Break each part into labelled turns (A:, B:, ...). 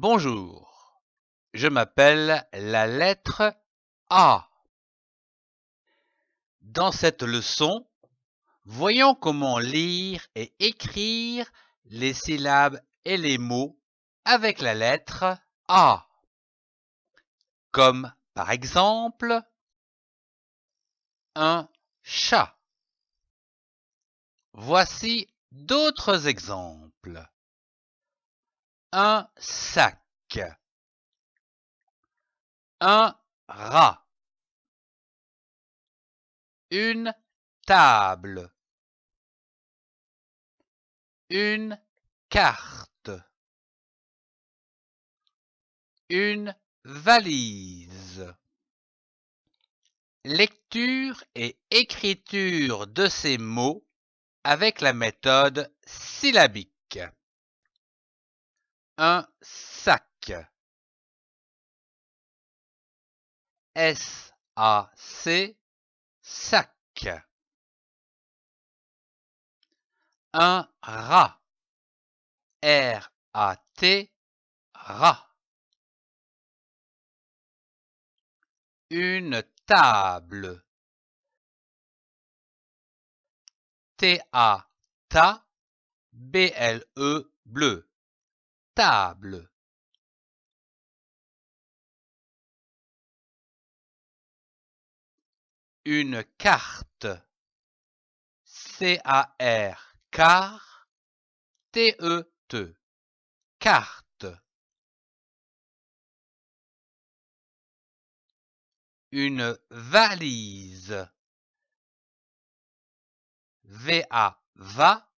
A: Bonjour, je m'appelle la lettre A. Dans cette leçon, voyons comment lire et écrire les syllabes et les mots avec la lettre A. Comme par exemple un chat. Voici d'autres exemples un sac, un rat,
B: une table, une carte,
A: une valise. Lecture et écriture de ces mots avec la méthode syllabique un
B: sac. S-A-C, sac. Un rat. R-A-T, rat. Une table. t a t B-L-E, bleu table
A: une carte C A R car e T carte
B: une valise V A va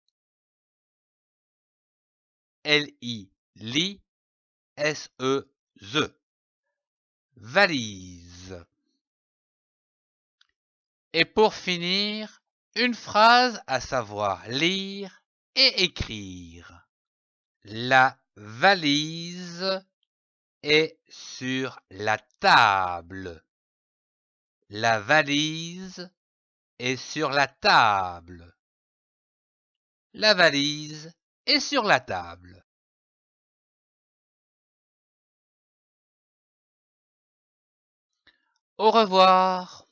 B: L I Li,
A: S-E, Valise. Et pour finir, une phrase à savoir lire et écrire. La valise est sur la table. La valise est sur la table. La valise est sur la table.
B: Au revoir